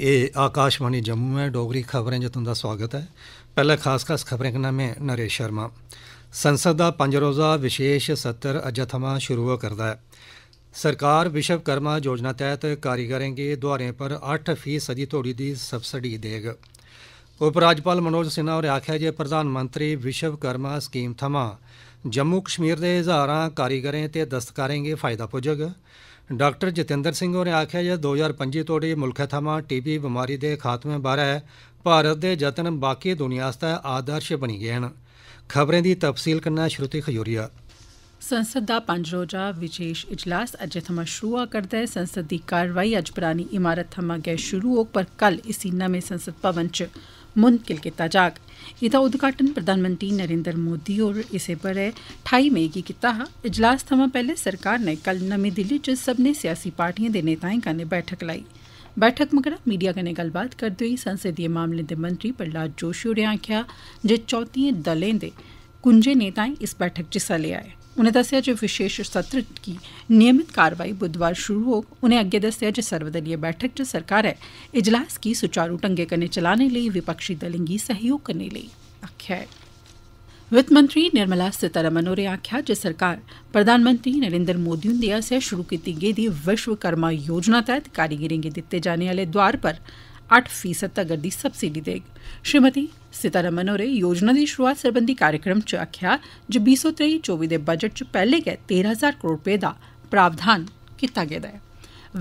ਇਹ ਆਕਾਸ਼ਵਾਣੀ ਜੰਮੂ ਹੈ ਡੋਗਰੀ ਖਬਰਾਂ 'ਚ ਦਾ ਸਵਾਗਤ ਹੈ ਪਹਿਲਾ ਖਾਸ ਖਾਸ ਖਬਰਾਂ ਦਾ ਮੈਂ ਨਰੇਸ਼ ਸ਼ਰਮਾ ਸੰਸਦ ਦਾ ਪੰਜ ਰੋਜ਼ਾ ਵਿਸ਼ੇਸ਼ ਸੱਤਰ ਅਜਥਮਾ ਸ਼ੁਰੂ ਹੋ ਕਰਦਾ ਹੈ ਸਰਕਾਰ ਵਿਸ਼ਵ ਕਰਮਾ ਯੋਜਨਾ ਤਹਿਤ ਕਾਰੀਗਰਾਂ ਦੇ ਦੁਆਰੇ ਪਰ 8% ਸਦੀ ਧੋੜੀ ਦੀ ਸਬਸਿਡੀ ਦੇਗ ਉਪ ਰਾਜਪਾਲ ਮਨੋਜ ਸਿਨਹਾ ਹੋਰ ਆਖਿਆ ਜੇ ਪ੍ਰਧਾਨ ਮੰਤਰੀ ਵਿਸ਼ਵ ਕਰਮਾ ਸਕੀਮ ਥਮਾ ਜੰਮੂ ਕਸ਼ਮੀਰ ਦੇ ਹਜ਼ਾਰਾਂ ਕਾਰੀਗਰਾਂ ਤੇ ਦਸਤਕਾਰਾਂ 'ਗੇ ਫਾਇਦਾ ਪਹੁੰਚੇਗਾ ਡਾਕਟਰ ਜਤਿੰਦਰ ਸਿੰਘ ਹੋਰੇ ਆਖਿਆ ਜੇ 2025 ਤੋੜੀ ਮੁਲਕਾ ਥਾਮਾਂ ਟੀਬੀ ਬਿਮਾਰੀ ਦੇ ਖਾਤਮੇ ਬਾਰੇ ਭਾਰਤ ਦੇ ਯਤਨ ਬਾਕੀ ਦੁਨੀਆ ਵਾਸਤੇ ਆਦਰਸ਼ ਬਣੀ ਗਏ ਹਨ ਖਬਰਾਂ ਦੀ ਤਫਸੀਲ ਕਰਨਾ ਸ਼ਰੂਤੀ ਖਜੂਰੀਆ ਸੰਸਦ ਦਾ ਪੰਜ ਰੋਜ਼ਾ ਵਿਸ਼ੇਸ਼ ਇਜਲਾਸ ਅੱਜ ਥਮਾ ਸ਼ੁਰੂ ਆ ਕਰਦਾ ਹੈ ਸੰਸਦ ਦੀ ਕਾਰਵਾਈ ਅੱਜ ਪੁਰਾਣੀ ਇਮਾਰਤ ਥਮਾ ਗਏ ਸ਼ੁਰੂ ਹੋ ਪਰ ਕੱਲ ਇਸੀ ਨਵੇਂ ਸੰਸਦ ਭਵਨ ਚ मुंतकिल कीता जाग एह्दा उद्घाटन प्रधानमंत्री नरेंद्र मोदी और इसे ब'रे ठाई मई की किता हा इजलास थमां पहले सरकार ने कल नमी दिल्ली च सबने सियासी पार्टिएं दे नेताएं कने बैठक लाई बैठक मगरा मीडिया कने गलबात करदे होई संसदीय मामले दे मंत्री प्रहलाद जोशी होरें आख्या जे चौतिएं दलें दे कुंजे नेताएं इस बैठक च हिस्सा लिया है उनें दस्सेआ जे विशेष सत्र दी नियमित कारवाई बुधवार शुरू होग उनें अग्गे दस्सेआ जे सर्वदलीय बैठक च सरकारै इजलास गी सुचारू ढंगै कन्नै चलाने लेई विपक्षी दलें गी सैह्योग करने लेई आखेआ ऐ वित्त मंत्री निर्मला सीतारमण होरें आखेआ जे सरकार प्रधानमंत्री नरेन्द्र मोदी हुंदे आसेआ शुरू कीती गेदी विश्वकर्मा योजना तैह्त कारीगिरें गी दित्ते जाने आह्ले दोआर पर आठ फीसद तगर दी सब्सिडी देग श्रीमती सीतारमन होरें योजना दी शुरूआत सरबंधी कार्यक्रम च आखेआ जे बीह् सौ त्रेई चौबी दे बजट च पैह्ले गै तेरां हजार करोड़ रपे दा प्रावधान कीता गेदा ऐ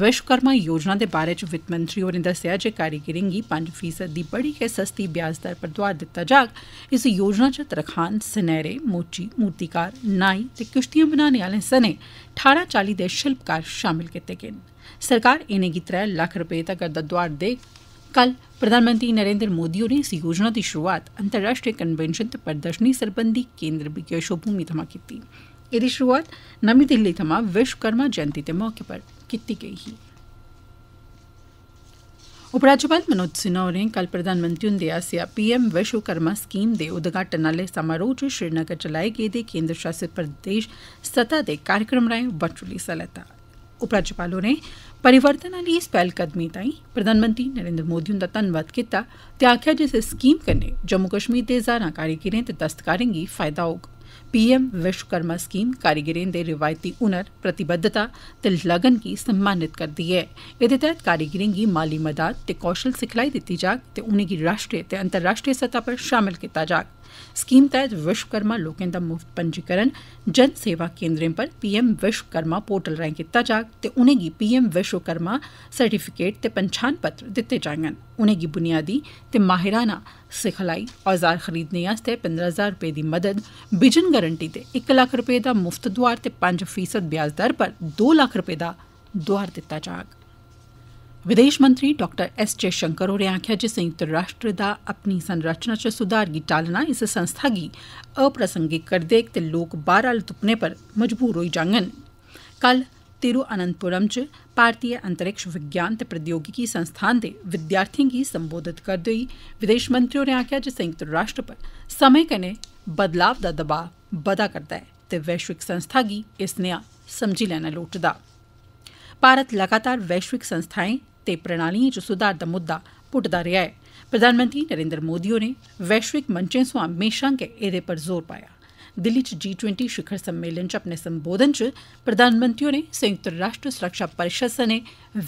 विश्वकर्मा योजना दे बारै च वित्त मंत्री होरें दस्सेआ जे कारीगरें गी पंज फीसद दी बड़ी गै सस्ती ब्याज दर पर दोआर दित्ता जाग इस योजना च तरखान सनैरे मोची मूर्तिकार नाई ते किश्तियां बनाने आह्लें सने ठारां चाल्ली दे शिल्पकार शामल कीते गे न सरकार इनेंगी त्रै लक्ख रपे तगर दा दोआर देग कल प्रधानमंत्री नरेंद्र मोदी होरें इस योजना दी शुरुआत अंतर्राश्ट्रीय कन्वेंशन ते प्रदर्शनी सरबंधी केन्द्र विशोभूमि थमां कीती एह्दी शुरुआत नमीं दिल्ली थमां विश्वकर्मा जयंती दे मौके पर कीती गेई ही उपराज्यपाल मनोज सिन्हा होरें कल प्रधानमंत्री हुंदे आसेआ पीएम विश्वकर्मा स्कीम दे उद्घाटन आह्ले समारोह च श्रीनगर चलाए गेदे केंद्र शासित प्रदेश सतह दे कार्यक्रम राएं वर्चुअल हिस्सा लैता उपराज्यपाल होरें ਪਰਿਵਰਤਨ ਵਾਲੀ ਇਸ ਪਹਿਲਕਦਮੀ ਤਾਈਂ ਪ੍ਰਧਾਨ ਮੰਤਰੀ ਨਰਿੰਦਰ ਮੋਦੀ ਦਾ ਧੰਨਵਾਦ ਕੀਤਾ ਤੇ ਆਖਿਆ ਜਿਸ ਸਕੀਮ ਕਨੇ ਜੰਮੂ ਕਸ਼ਮੀਰ ਦੇ ਹਜ਼ਾਰਾਂ ਕਾਰੀਗਰਾਂ ਤੇ ਦਸਤਕਾਰਾਂ ਗੀ ਫਾਇਦਾ ਹੋਊਗਾ ਪੀਐਮ ਵਿਸ਼ਵਕਰਮਾ ਸਕੀਮ ਕਾਰੀਗਰਾਂ ਦੇ ਰਿਵਾਇਤੀ ਹੁਨਰ ਪ੍ਰਤੀਬੱਧਤਾ ਤੇ ਲਗਨ ਕੀ ਸਨਮਾਨਿਤ ਕਰਦੀ ਹੈ ਇਹਦੇ ਤਹਿਤ ਕਾਰੀਗਰਾਂ ਦੀ ਮਾਲੀ ਮਦਦ ਤੇ ਕੌਸ਼ਲ ਸਿਖਲਾਈ ਦਿੱਤੀ ਜਾਗ ਤੇ ਉਨ੍ਹਾਂ ਦੀ ਰਾਸ਼ਟਰੀ ਤੇ ਅੰਤਰਰਾਸ਼ਟਰੀ ਸਤਹ ਪਰ ਸ਼ਾਮਿਲ ਕੀਤਾ ਜਾਗ स्कीम तैह्त विश्वकर्मा लोकें दा मुफ्त पंजीकरण जन सेवा केन्द्रें पर पीएम विश्वकर्मा पोर्टल राएं कीता जाग ते उनेंगी पीएम विश्वकर्मा सर्टिफिकेट ते पंछान पत्र दित्ते जांगन उनेंगी बुनियादी ते माहिराना सिखलाई औजार खरीदने आस्तै पंदरां ज्हार रपे दी मदद बिजन गारंटी ते इक लाख रपे दा मुफ्त द्वार ते पंज फीसद ब्याज दर पर दो लाख रपे दा द्वार दित्ता जाग विदेश मंत्री डॉ एस जयशंकर होरें आक्खेआ जे संयुक्त राष्ट्र दा अपनी संरचना च सुधार गी टालना इस संस्था गी अप्रासंगिक करदे देग ते लोक बाहर आह्ले तुप्पने पर मजबूर होई जांगन कल तिरुअनंतपुरम च भारतीय अंतरिक्ष विज्ञान ते प्रौद्योगिकी संस्थान दे विद्यार्थिएं गी संबोधित करदे होई विदेश मंत्री होरें आक्खेआ जे संयुक्त राष्ट्र पर समें कन्नै बदलाव दा दबाव बधा करदा ऐ ते वैश्विक संस्था गी इस नेहा समझी लैना लोड़चदा भारत लगातार वैश्विक संस्थाएं ते प्रणालिएं च सुधार दा मुद्दा पुट्टदा रेआ ऐ प्रधानमंत्री नरेन्द्र मोदी होरें वैश्विक मंचें सोयां म्हेशां गै एह्दे पर जोर पाया दिल्ली च जी टवैंटी शिखर सम्मेलन च अपने संबोधन च प्रधानमंत्री होरें संयुक्त राष्ट्र सुरक्षा परिषद सने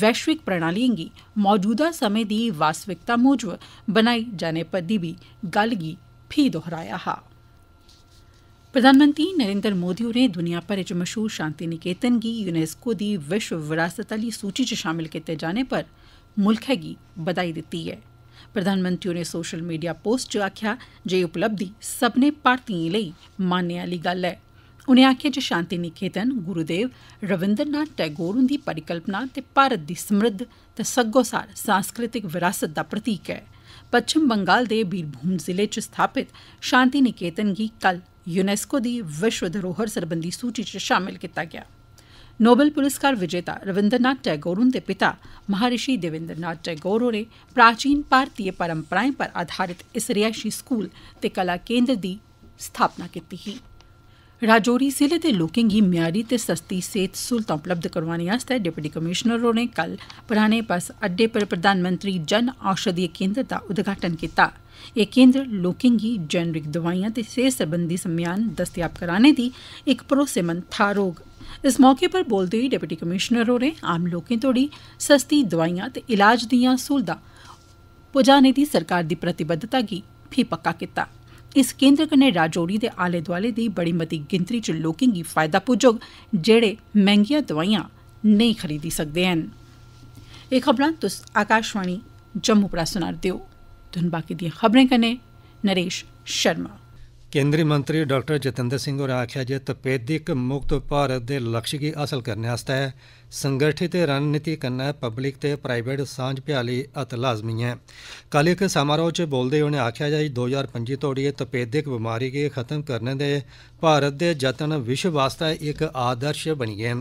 वैश्विक प्रणालिएं गी मौजूदा समें दी वास्तविकता मूजब बनाई जाने दी गल्ल गी फ्ही दोहराया हा प्रधानमंत्री नरेन्द्र मोदी होरें दुनिया भरै च मशहूर शांति निकेतन गी यूनेस्को दी विश्व विरासत आली सूचि च शामल कीते जाने पर मुल्खै गी बधाई दित्ती ऐ प्रधानमंत्री होरें सोशल मीडिया पोस्ट च आक्खेआ जे एह् उपलब्धि सब्मनें भारतीयें लेई मान्नै आली गल्ल ऐ उनें आक्खेआ जे शांति निकेतन गुरूदेव रविन्द्र नाथ टैगोर हुन्दी परिकल्पना ते भारत दी समृद्ध ते सग्गोसार सांस्कृतिक विरासत दा प्रतीक ऐ पच्छम बंगाल दे बीरभूम जिले च स्थापित शांति निकेतन गी कल यूनेस्को की विश्व धरोहर सरबंधी सूची च शामिल किया गया नोबेल पुरस्कार विजेता रविंद्रनाथ टैगोर हुंदे पिता महारिशि देवेंद्र नाथ टैगोर होरें प्राचीन भारतीय परंपराएं पर आधारित इस रिहायशी स्कूल ते कला केंद्र की स्थापना की ही राजौरी जिले दे लोकें गी म्यारी ते सस्ती सेहत सहूलतां उपलब्ध करोआने आस्तै डिप्टी कमीशनर होरें कल पराने बस अड्डे पर प्रधानमंत्री जन औषधि केन्द्र दा उद्घाटन कीता एह् केन्द्र लोकें गी जैनरिक दोआइयां ते सेहत सरबंधी समेयान दस्तयाब कराने दी इक भरोसेमंद थाह्र होग इस मौके पर बोलदे होई डिप्टी कमीशनर होरें आम लोकें तोड़ी सस्ती दोआइयां ते इलाज दियां सहूलतां पुजाने दी सरकार दी प्रतिबद्धता गी फी पक्का कीता इस केन्द्र कन्नै राजौरी दे आले दोआले दी बड़ी मती गिनतरी च लोकें गी फायदा पुज्जोग जेड़े मैंह्गियां दोआइयां नेईं खरीदी सकदे हैन एह् खबरां तुस आकाशवाणी जम्मू परा सुना'रदे ओ धुन बाकी दिएं खबरें कन्नै नरेश शर्मा ਕੇਂਦਰੀ ਮੰਤਰੀ ਡਾਕਟਰ ਜਤਿੰਦਰ ਸਿੰਘ ਹੋਰਾਂ ਆਖਿਆ ਜੇ ਤਪੇਦਿਕ ਮੁਕਤ ਭਾਰਤ ਦੇ ਲਕਸ਼ ਕੀ ਹਾਸਲ ਕਰਨ ਵਾਸਤੇ ਸੰਗਠਿਤ ਰਣਨੀਤੀ ਕਰਨਾ ਪਬਲਿਕ ਤੇ ਪ੍ਰਾਈਵੇਟ ਸਾਂਝ ਭਿਆਲੀ ਅਤ ਲਾਜ਼ਮੀ ਹੈ ਕੱਲ ਇੱਕ ਸਮਾਰੋਹ 'ਚ ਬੋਲਦੇ ਨੇ ਆਖਿਆ ਜਾਈ 2025 ਤੋੜੀ ਤਪੇਦਿਕ ਬਿਮਾਰੀ ਕੇ ਖਤਮ ਕਰਨ ਦੇ ਭਾਰਤ ਦੇ ਯਤਨ ਵਿਸ਼ਵ ਵਾਸਤੇ ਇੱਕ ਆਦਰਸ਼ ਬਣੀ ਗਏ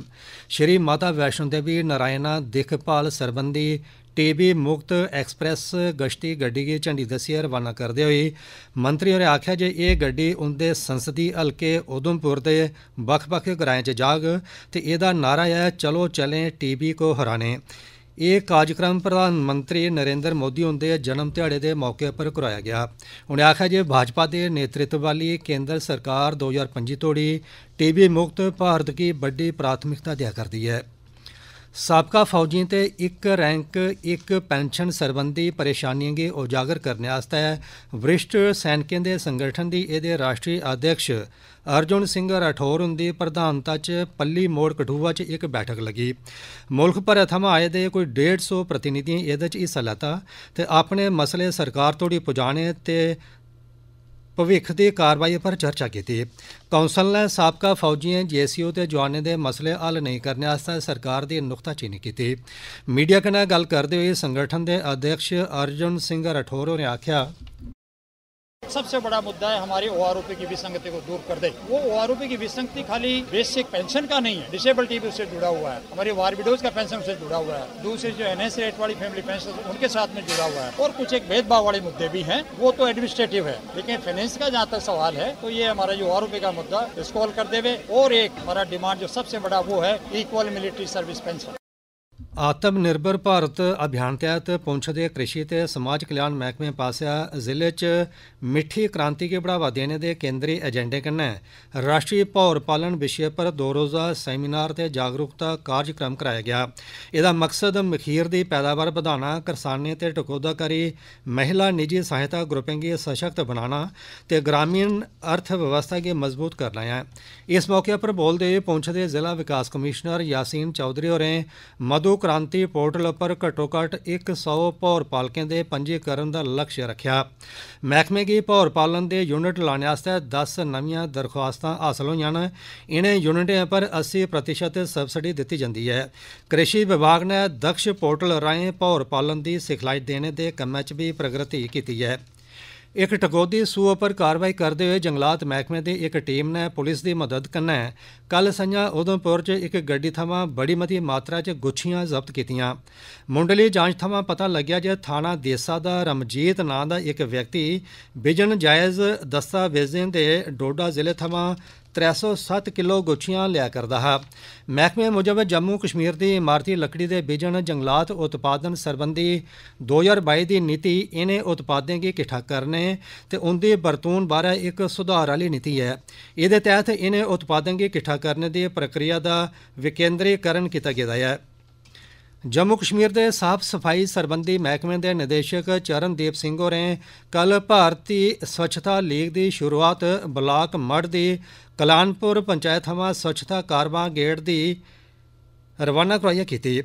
ਸ਼੍ਰੀ ਮਾਤਾ ਵੈਸ਼ਨੋ ਦੇਵੀ ਨਰਾਇਣਾ ਦੇਖਭਾਲ ਸਰਬੰਧੀ ਟੀਬੀ ਮੁਕਤ ਐਕਸਪ੍ਰੈਸ ਗਸ਼ਤੀ ਗੱਡੀ ਦੀ ਝੰਡੀ ਦਸੀਏ ਰਵਾਨਾ ਕਰਦੇ ਹੋਏ ਮੰਤਰੀ ਹੋਰੇ ਆਖਿਆ ਜੇ ਇਹ ਗੱਡੀ ਉਹਦੇ ਸੰਸਦੀ ਹਲਕੇ ਉਦਮਪੁਰ ਦੇ ਵੱਖ-ਵੱਖ ਘਰਾਂ 'ਚ ਜਾਗ ਤੇ ਇਹਦਾ ਨਾਰਾ ਹੈ ਚਲੋ ਚਲੇ ਟੀਬੀ ਕੋ ਹਰਾਣੇ ਇਹ ਕਾਰਜਕ੍ਰਮ ਪ੍ਰਧਾਨ ਮੰਤਰੀ ਨਰਿੰਦਰ ਮੋਦੀ ਹੁੰਦੇ ਜਨਮ ਦਿਹਾੜੇ ਦੇ ਮੌਕੇ ਉੱਪਰ ਕਰਾਇਆ ਗਿਆ ਉਹਨੇ ਆਖਿਆ ਜੇ ਭਾਜਪਾ ਦੇ ਨੇਤਰਤਵ ਵਾਲੀ ਕੇਂਦਰ ਸਰਕਾਰ 2025 ਤੋੜੀ ਟੀਬੀ ਮੁਕਤ ਭਾਰਤ ਦੀ ਵੱਡੀ ਪ੍ਰਾਥਮਿਕਤਾ ਦਿਆ ਕਰਦੀ ਹੈ ਸਾਬਕਾ ਫੌਜੀਆਂ ਤੇ ਇੱਕ ਰੈਂਕ ਇੱਕ ਪੈਨਸ਼ਨ ਸੰਬੰਧੀ ਪਰੇਸ਼ਾਨੀਆਂ ਗੇ ਉਜਾਗਰ ਕਰਨ ਹੈ ਵਰਿਸ਼ਟ ਸੈਨਿਕਾਂ ਦੇ ਸੰਗਠਨ ਦੀ ਇਹਦੇ ਰਾਸ਼ਟਰੀ ਅਧਿਕਸ਼ ਅਰਜੁਨ ਸਿੰਘ ਰਾਠੌਰ ਦੀ ਪ੍ਰਧਾਨਤਾ 'ਚ ਪੱਲੀ ਮੋੜ ਕਠੂਆ 'ਚ ਇੱਕ ਬੈਠਕ ਲੱਗੀ ਮੁਲਕ ਭਰ ਅਥਮ ਆਏ ਦੇ ਕੋਈ 150 ਪ੍ਰਤੀਨਿਧੀ ਇਹਦੇ 'ਚ ਹਿੱਸਾ ਲਤਾ ਤੇ ਆਪਣੇ ਮਸਲੇ ਸਰਕਾਰ ਤੋੜੀ ਪੁਜਾਣੇ ਤੇ ਭਵਿੱਖ ਦੀ ਕਾਰਵਾਈ ਪਰ ਚਰਚਾ ਕੀਤੀ ਕੌਂਸਲ ਨੇ ਸਾਬਕਾ ਫੌਜੀਆਂ ਜੀਸੀਓ ਤੇ ਜਵਾਨਾਂ ਦੇ ਮਸਲੇ ਹੱਲ ਨਹੀਂ ਕਰਨ ਵਾਸਤੇ ਸਰਕਾਰ ਦੀ ਨੁਕਤਾਚੀਨੀ ਕੀਤੀ ਮੀਡੀਆ ਕਨਾਂ ਗੱਲ ਕਰਦੇ ਹੋਏ ਸੰਗਠਨ ਦੇ ਅਧਿਕਸ਼ ਅਰਜਨ ਸਿੰਘ ਰਠੌਰੋ ਨੇ ਆਖਿਆ सबसे बड़ा मुद्दा है हमारी ओ की विसंगति को दूर कर दे वो ओ की विसंगति खाली बेसिक पेंशन का नहीं है डिसेबिलिटी भी उससे जुड़ा हुआ है हमारी वार विडोज का पेंशन उससे जुड़ा हुआ है दूसरी जो एनएस रेट वाली फैमिली पेंशन उनके साथ में जुड़ा हुआ है और कुछ एक भेदभाव वाले मुद्दे भी है वो तो एडमिनिस्ट्रेटिव है लेकिन फाइनेंस का जहाँ तक सवाल है तो ये हमारा जो ओ का मुद्दा इसको कर देवे और एक हमारा डिमांड जो सबसे बड़ा वो है इक्वल मिलिट्री सर्विस पेंशन ਆਤਮ ਨਿਰਭਰ ਭਾਰਤ ਅਭਿਆਨ ਤਹਿਤ ਪੁੰਛ ਦੇ ਕ੍ਰਿਸ਼ੀ ਤੇ ਸਮਾਜ ਕਲਿਆਣ ਮਹਿਕਮੇ ਪਾਸਿਆ ਜ਼ਿਲ੍ਹੇ 'ਚ ਮਿੱਠੀ ਕ੍ਰਾਂਤੀ ਕੇ ਬੜਾਵਾ ਦੇਣੇ ਦੇ ਕੇਂਦਰੀ ਏਜੰਡੇ ਕੰਨੇ ਰਾਸ਼ਟਰੀ ਪੌਰ ਪਾਲਣ ਵਿਸ਼ੇ ਪਰ ਦੋ ਰੋਜ਼ਾ ਸੈਮੀਨਾਰ ਤੇ ਜਾਗਰੂਕਤਾ ਕਾਰਜਕ੍ਰਮ ਕਰਾਇਆ ਗਿਆ ਇਹਦਾ ਮਕਸਦ ਮਖੀਰ ਦੀ ਪੈਦਾਵਾਰ ਵਧਾਉਣਾ ਕਿਸਾਨੇ ਤੇ ਕਰੀ ਮਹਿਲਾ ਨਿੱਜੀ ਸਹਾਇਤਾ ਗਰੁੱਪਿੰਗੀ ਸਸ਼ਕਤ ਬਣਾਉਣਾ ਤੇ ਗ੍ਰਾਮੀਣ ਅਰਥ ਵਿਵਸਥਾ ਕੇ ਮਜ਼ਬੂਤ ਕਰਨਾ ਹੈ ਇਸ ਮੌਕੇ ਪਰ ਬੋਲਦੇ ਪੁੰਛ ਦੇ ਜ਼ਿਲ੍ਹਾ ਵਿਕਾਸ ਕਮਿਸ਼ਨਰ ਯਾਸੀਨ ਚੌਧਰੀ ਹੋਰੇ ਮਦ ਹਿੰਦੂ ਕ੍ਰਾਂਤੀ ਪੋਰਟਲ ਉੱਪਰ ਘੱਟੋ-ਘੱਟ 100 ਪੌਰ ਪਾਲਕਾਂ ਦੇ ਪੰਜੀਕਰਨ ਦਾ ਲਕਸ਼ ਰੱਖਿਆ ਮਹਿਕਮੇ ਦੇ ਪੌਰ ਪਾਲਣ ਦੇ ਯੂਨਿਟ ਲਾਣ ਵਾਸਤੇ 10 ਨਵੀਆਂ ਦਰਖਾਸਤਾਂ ਹਾਸਲ ਹੋਈਆਂ ਹਨ ਇਹਨਾਂ ਯੂਨਿਟਾਂ ਪਰ 80% ਸਬਸਿਡੀ ਦਿੱਤੀ ਜਾਂਦੀ ਹੈ ਕ੍ਰਿਸ਼ੀ ਵਿਭਾਗ ਨੇ ਦਕਸ਼ ਪੋਰਟਲ ਰਾਹੀਂ ਪੌਰ ਪਾਲਣ ਦੀ ਸਿਖਲਾਈ ਦੇਣ ਦੇ ਕੰਮ 'ਚ ਵੀ ਪ੍ਰਗਤੀ ਕੀਤੀ ਹੈ ਇੱਕ ਟਕੋਦੀ ਸੂ ਉੱਪਰ ਕਾਰਵਾਈ ਕਰਦੇ ਹੋਏ ਜੰਗਲਾਤ ਮਹਿਕਮੇ ਦੀ ਇੱਕ ਟੀਮ ਨੇ ਪੁਲਿਸ ਦੀ ਮਦਦ ਕਰਨਾ ਕੱਲ ਸੰਜਾ ਉਦੋਂਪੁਰ 'ਚ ਇੱਕ ਗੱਡੀ ਥਾਵਾਂ ਬੜੀ ਮਤੀ ਮਾਤਰਾ 'ਚ ਗੁੱਛੀਆਂ ਜ਼ਬਤ ਕੀਤੀਆਂ ਮੁੰਡਲੀ ਜਾਂਚ ਥਾਵਾਂ ਪਤਾ ਲੱਗਿਆ ਜੇ ਥਾਣਾ ਦੇਸਾ ਦਾ ਰਮਜੀਤ ਨਾਂ ਦਾ ਇੱਕ ਵਿਅਕਤੀ ਵਿਜਨ ਜਾਇਜ਼ ਦਸਤਾਵੇਜ਼ਾਂ ਦੇ ਡੋਡਾ ਜ਼ਿਲ੍ਹੇ ਥਾਵਾਂ 307 ਕਿਲੋ ਗੋਚੀਆਂ ਲਿਆ ਕਰਦਾ ਹੈ ਮਹਿਕਮੇ ਮੁਜਬ ਜੰਮੂ ਕਸ਼ਮੀਰ ਦੀ ਇਮਾਰਤੀ ਲੱਕੜੀ ਦੇ ਬੀਜਣ ਜੰਗਲਾਤ ਉਤਪਾਦਨ ਸਰਬੰਧੀ 2022 ਦੀ ਨੀਤੀ ਇਹਨੇ ਉਤਪਾਦਾਂ ਕੀ ਇਕੱਠਾ ਕਰਨੇ ਤੇ ਉਹਦੇ ਵਰਤੋਂ ਬਾਰੇ ਇੱਕ ਸੁਧਾਰ ਵਾਲੀ ਨੀਤੀ ਹੈ ਇਹਦੇ ਤਹਿਤ ਇਹਨੇ ਉਤਪਾਦਾਂ ਕੀ ਇਕੱਠਾ ਕਰਨ ਦੀ ਪ੍ਰਕਿਰਿਆ ਦਾ ਵਿਕੇਂਦਰੀਕਰਨ ਕੀਤਾ ਗਿਆ ਹੈ ਜੰਮੂ ਕਸ਼ਮੀਰ ਦੇ ਸਾਫ ਸਫਾਈ ਸਰਬੰਧੀ ਮਹਿਕਮੇ ਦੇ ਨਿਦੇਸ਼ਕ ਚਰਨਦੀਪ ਸਿੰਘ ਹੋਰੇ ਕੱਲ ਭਾਰਤੀ ਸਵੱਛਤਾ ਲੀਗ ਦੀ ਸ਼ੁਰੂਆਤ ਬਲਾਕ ਮੜ ਦੇ ਕਲਾਨਪੁਰ ਪੰਚਾਇਤ ਹਮਾ ਸਵੱਛਤਾ ਕਾਰਵਾ ਗੇੜ ਦੀ ਰਵਾਨਾ ਕਰਾਇਆ ਕੀਤੀ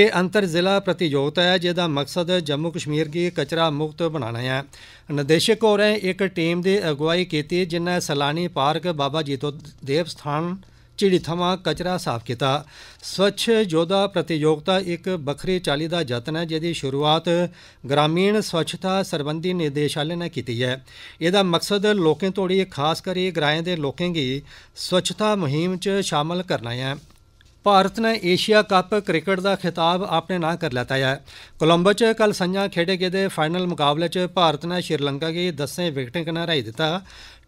ਇਹ ਅੰਤਰ ਜ਼ਿਲ੍ਹਾ ਪ੍ਰਤੀਯੋਗਤਾ ਹੈ ਜਿਹਦਾ ਮਕਸਦ ਜੰਮੂ ਕਸ਼ਮੀਰ ਦੀ ਕਚਰਾ ਮੁਕਤ ਬਣਾਉਣਾ ਹੈ ਨਿਦੇਸ਼ਕ ਰਹੇ ਇੱਕ ਟੀਮ ਦੀ ਅਗਵਾਈ ਕੀਤੀ ਜਿਨ੍ਹਾਂ ਸਲਾਨੀ ਪਾਰਕ ਬਾਬਾ ਜੀਤੋ ਦੇਵ ਸਥਾਨ ਝਿੜੀ ਥਮਾਂ ਕਚਰਾ ਸਾਫ਼ ਕੀਤਾ ਸਵੱਛ ਜੋਧਾ ਪ੍ਰਤੀਯੋਗਤਾ ਇੱਕ ਬਖਰੇ ਚਾਲੀ ਦਾ ਯਤਨ ਹੈ ਜਿਹਦੀ ਸ਼ੁਰੂਆਤ ਗ੍ਰਾਮੀਣ ਸਵੱਛਤਾ ਸਰਬੰਧੀ ਨਿਦੇਸ਼ਾਲੇ ਨੇ ਕੀਤੀ ਹੈ ਇਹਦਾ ਮਕਸਦ ਲੋਕਾਂ ਤੋਂ ਤੋੜੀ ਖਾਸ ਕਰਕੇ ਗ੍ਰਾਮਾਂ ਦੇ ਲੋਕਾਂ ਦੀ ਸਵੱਛਤਾ ਮੁਹਿੰਮ 'ਚ ਸ਼ਾਮਲ ਕਰਨਾ ਹੈ ਭਾਰਤ ਨੇ ਏਸ਼ੀਆ ਕੱਪ ਕ੍ਰਿਕਟ ਦਾ ਖਿਤਾਬ ਆਪਣੇ ਨਾਂ ਕਰ ਲਿਆ ਹੈ ਕੋਲੰਬੋ 'ਚ ਕੱਲ ਸੰਜਾ ਖੇਡੇ ਗਏ ਫਾਈਨਲ ਮੁਕਾਬਲੇ 'ਚ ਭਾਰਤ ਨੇ ਸ਼੍ਰੀਲੰਕਾ ਦੇ 10 ਵਿਕਟਾਂ ਕਨਾਰਾ ਹੀ ਦਿੱਤਾ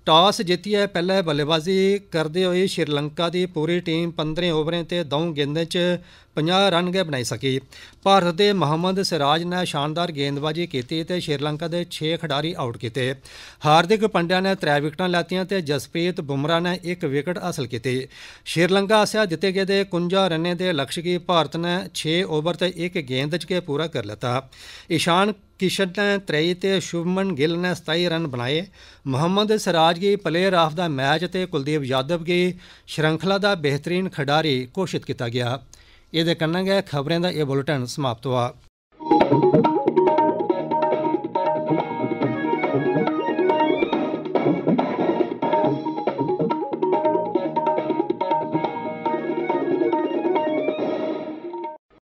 ਟਾਸ ਜਿੱਤੀ ਹੈ ਪਹਿਲਾਂ ਬੱਲੇਬਾਜ਼ੀ ਕਰਦੇ ਹੋਏ ਸ਼੍ਰੀਲੰਕਾ ਦੀ ਪੂਰੀ ਟੀਮ 15 ਓਵਰਾਂ ਤੇ 2 ਗੇਂਦਾਂ 'ਚ 50 ਰਨ ਗੇ ਬਣਾਈ ਸਕੀ ਭਾਰਤ ਦੇ ਮੁਹੰਮਦ ਸਿਰਾਜ ਨੇ ਸ਼ਾਨਦਾਰ ਗੇਂਦਬਾਜ਼ੀ ਕੀਤੀ ਤੇ ਸ਼੍ਰੀਲੰਕਾ ਦੇ 6 ਖਿਡਾਰੀ ਆਊਟ ਕੀਤੇ ਹਾਰਦਿਕ ਪੰਡਿਆ ਨੇ 3 ਵਿਕਟਾਂ ਲਾਤੀਆਂ ਤੇ ਜਸਪ੍ਰੀਤ ਬੁਮਰਾ ਨੇ 1 ਵਿਕਟ ਹਾਸਲ ਕੀਤੀ ਸ਼੍ਰੀਲੰਕਾ ਆਸਿਆ ਦਿੱਤੇ ਗਏ ਦੇ 51 ਰਨ ਦੇ ਲਕਸ਼ ਕੀ ਭਾਰਤ ਨੇ 6 ਓਵਰ ਤੇ 1 ਗੇਂਦ 'ਚ ਕੇ ਪੂਰਾ ਕਰ ਲਿਆ ਇਸ਼ਾਨ ਕਿਸ਼ਨ ਨੇ 23 ਤੇ ਸ਼ੁਭਮਨ ਗਿੱਲ ਨੇ 27 ਰਨ ਬਣਾਏ ਮੁਹੰਮਦ ਸਿਰਾਜ ਗਈ ਪਲੇਅਰ ਆਫ ਦਾ ਮੈਚ ਤੇ ਕੁਲਦੀਪ ਯਾਦਵ ਗਈ ਸ਼੍ਰੰਖਲਾ ਦਾ ਬਿਹਤਰੀਨ ਖਿਡਾਰੀ ਘੋਸ਼ਿਤ ਕੀਤਾ ਗਿਆ ਇਹਦੇ ਕੰਨਾਂ ਗਿਆ ਖਬਰਾਂ ਦਾ ਇਹ ਬੁਲੇਟਿਨ ਸਮਾਪਤ ਹੋਇਆ